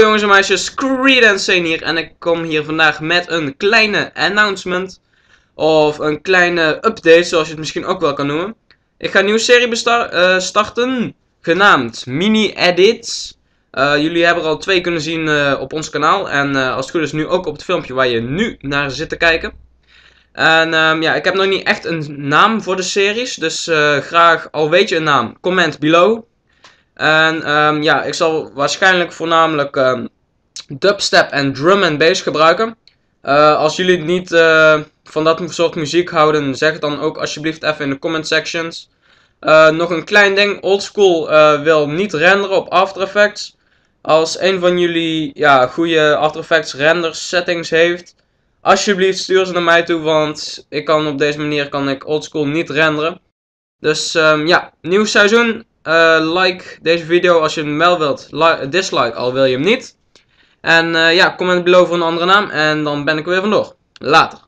jongens en meisjes, Creedence Sane hier en ik kom hier vandaag met een kleine announcement. Of een kleine update, zoals je het misschien ook wel kan noemen. Ik ga een nieuwe serie eh, starten, genaamd Mini Edits. Eh, jullie hebben er al twee kunnen zien eh, op ons kanaal en als het goed is nu ook op het filmpje waar je nu naar zit te kijken. En ehm, ja, ik heb nog niet echt een naam voor de series, dus graag al weet je een naam, comment below. En ehm, ja, ik zal waarschijnlijk voornamelijk um, dubstep en drum en bass gebruiken. Eh, als jullie niet eh, van dat soort muziek houden, zeg het dan ook alsjeblieft even in de comment sections. Eh, nog een klein ding, Oldschool wil niet renderen op After Effects. Als een van jullie ja, goede After Effects render settings heeft, alsjeblieft stuur ze naar mij toe, want ik kan op deze manier kan ik Oldschool niet renderen. Dus ehm, ja, nieuw seizoen, eh, like deze video als je hem wel wilt. dislike al wil je hem niet. En eh, ja, comment below voor een andere naam. En dan ben ik er weer vandoor. Later.